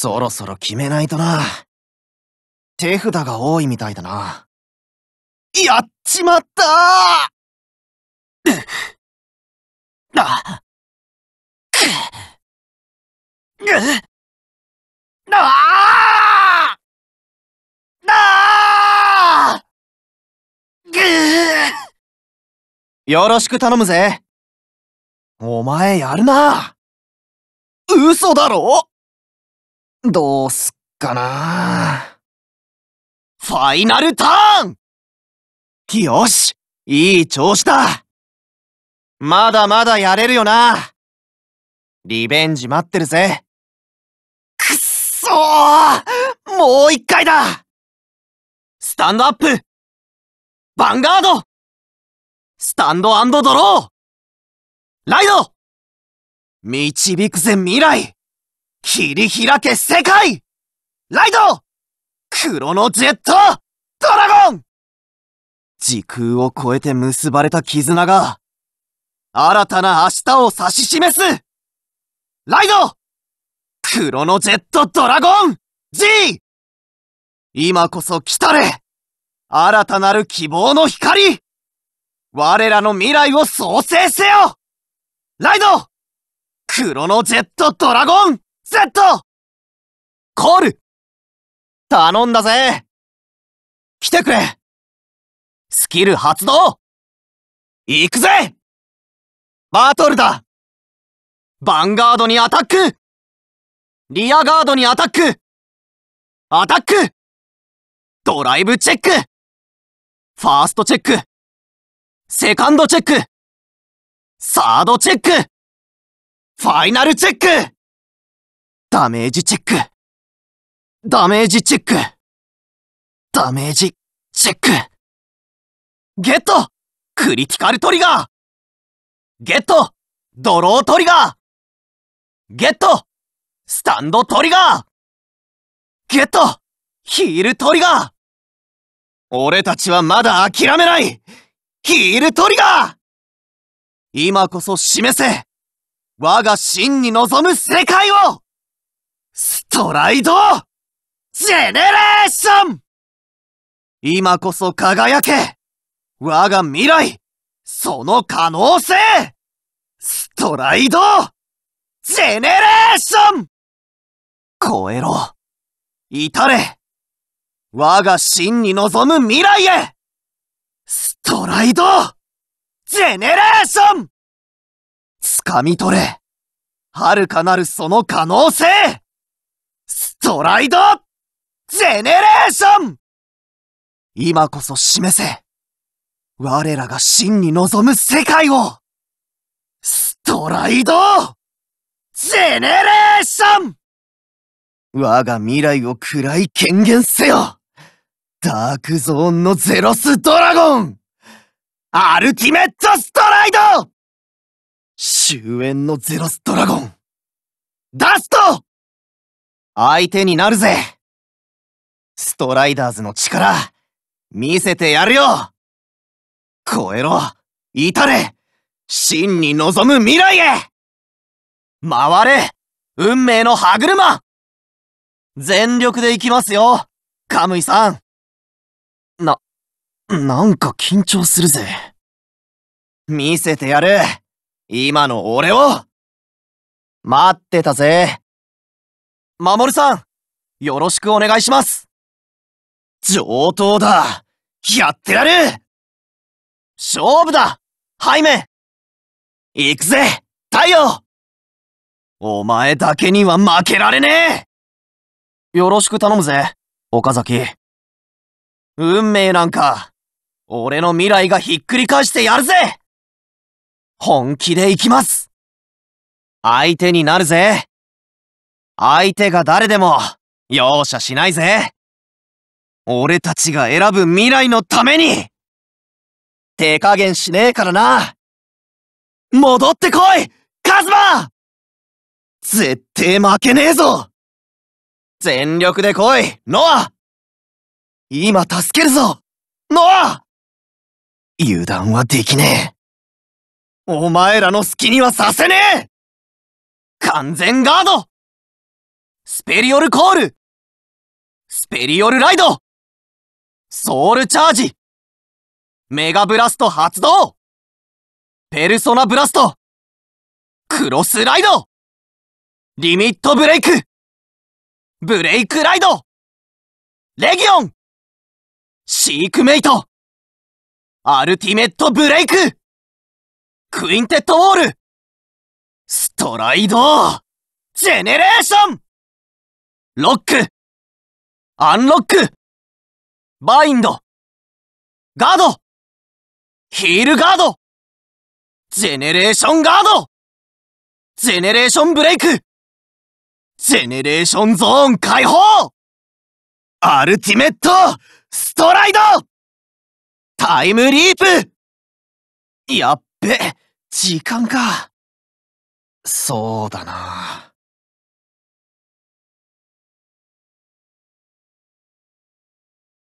そろそろ決めないとな。手札が多いみたいだな。やっちまったーあくっああぐよろしく頼むぜ。お前やるな。嘘だろどうすっかなファイナルターンよしいい調子だまだまだやれるよなリベンジ待ってるぜくっそーもう一回だスタンドアップヴァンガードスタンドドローライド導くぜ未来切り開け世界ライド黒のジェットドラゴン時空を超えて結ばれた絆が、新たな明日を指し示すライド黒のジェットドラゴン G 今こそ来たれ新たなる希望の光我らの未来を創生せよライド黒のジェットドラゴン Z! コール頼んだぜ来てくれスキル発動行くぜバトルだバンガードにアタックリアガードにアタックアタックドライブチェックファーストチェックセカンドチェックサードチェックファイナルチェックダメージチェックダメージチェックダメージチェックゲットクリティカルトリガーゲットドロートリガーゲットスタンドトリガーゲットヒールトリガー俺たちはまだ諦めないヒールトリガー今こそ示せ我が真に望む世界をトライドジェネレーション今こそ輝け我が未来その可能性ストライドジェネレーション超えろ至れ我が真に望む未来へストライドジェネレーション掴み取れ遥かなるその可能性トライドジェネレーション今こそ示せ我らが真に望む世界をストライドジェネレーション我が未来を暗い権限せよダークゾーンのゼロスドラゴンアルティメットストライド終焉のゼロスドラゴンダスト相手になるぜストライダーズの力、見せてやるよ超えろ至れ真に望む未来へ回れ運命の歯車全力で行きますよカムイさんな、なんか緊張するぜ。見せてやる今の俺を待ってたぜ守さん、よろしくお願いします。上等だ。やってやる勝負だハイメ行くぜ太陽お前だけには負けられねえよろしく頼むぜ、岡崎。運命なんか、俺の未来がひっくり返してやるぜ本気で行きます相手になるぜ相手が誰でも、容赦しないぜ。俺たちが選ぶ未来のために手加減しねえからな戻ってこいカズマ絶対負けねえぞ全力で来いノア今助けるぞノア油断はできねえお前らの好きにはさせねえ完全ガードスペリオルコールスペリオルライドソウルチャージメガブラスト発動ペルソナブラストクロスライドリミットブレイクブレイクライドレギオンシークメイトアルティメットブレイククインテットウォールストライドジェネレーションロックアンロックバインドガードヒールガードジェネレーションガードジェネレーションブレイクジェネレーションゾーン解放アルティメットストライドタイムリープやっべ、時間か。そうだな。